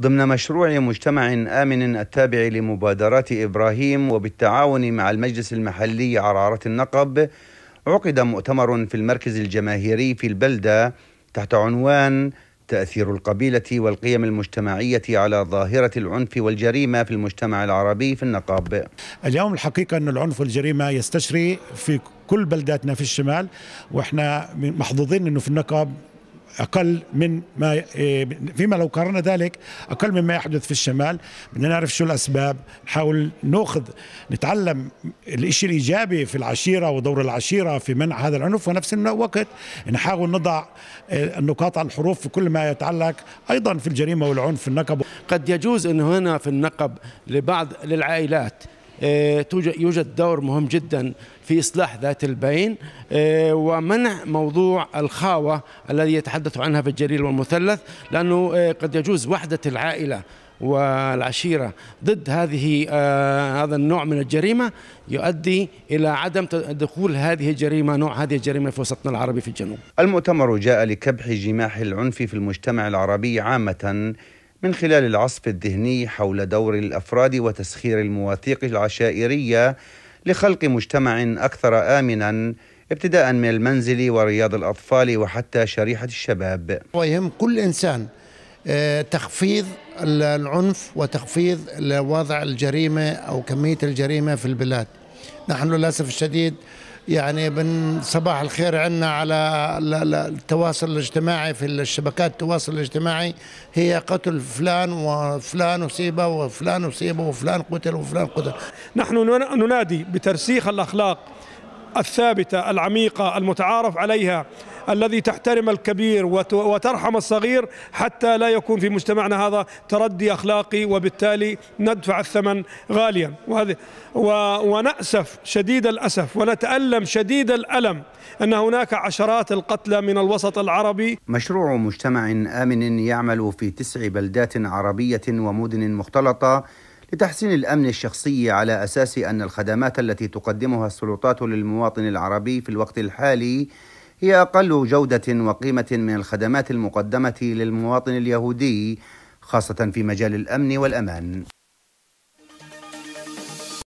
ضمن مشروع مجتمع آمن التابع لمبادرات إبراهيم وبالتعاون مع المجلس المحلي عرارة النقب عقد مؤتمر في المركز الجماهيري في البلدة تحت عنوان تأثير القبيلة والقيم المجتمعية على ظاهرة العنف والجريمة في المجتمع العربي في النقاب اليوم الحقيقة أن العنف والجريمة يستشري في كل بلداتنا في الشمال وإحنا محظوظين أنه في النقاب اقل من ما إيه، فيما لو قارنا ذلك اقل مما يحدث في الشمال بدنا نعرف شو الاسباب نحاول ناخذ نتعلم الشيء الايجابي في العشيره ودور العشيره في منع هذا العنف ونفس الوقت نحاول نضع إيه، النقاط على الحروف في كل ما يتعلق ايضا في الجريمه والعنف في النقب قد يجوز انه هنا في النقب لبعض للعائلات آه، يوجد دور مهم جدا في إصلاح ذات البين آه، ومنع موضوع الخاوة الذي يتحدث عنها في الجرير والمثلث لأنه آه، قد يجوز وحدة العائلة والعشيره ضد هذه آه هذا النوع من الجريمه يؤدي الى عدم دخول هذه الجريمه نوع هذه الجريمه في وسطنا العربي في الجنوب. المؤتمر جاء لكبح جماح العنف في المجتمع العربي عامه من خلال العصف الذهني حول دور الافراد وتسخير المواثيق العشائريه لخلق مجتمع اكثر امنا ابتداء من المنزل ورياض الاطفال وحتى شريحه الشباب. ويهم كل انسان آه، تخفيض العنف وتخفيض وضع الجريمه او كميه الجريمه في البلاد. نحن للاسف الشديد يعني من صباح الخير عنا على التواصل الاجتماعي في الشبكات التواصل الاجتماعي هي قتل فلان وفلان أصيب وفلان أصيب وفلان قتل وفلان قتل نحن ننادي بترسيخ الأخلاق الثابتة العميقة المتعارف عليها الذي تحترم الكبير وترحم الصغير حتى لا يكون في مجتمعنا هذا تردي أخلاقي وبالتالي ندفع الثمن غاليا وهذه ونأسف شديد الأسف ونتألم شديد الألم أن هناك عشرات القتلى من الوسط العربي مشروع مجتمع آمن يعمل في تسع بلدات عربية ومدن مختلطة لتحسين الامن الشخصي على اساس ان الخدمات التي تقدمها السلطات للمواطن العربي في الوقت الحالي هي أقل جودة وقيمة من الخدمات المقدمة للمواطن اليهودي خاصة في مجال الأمن والأمان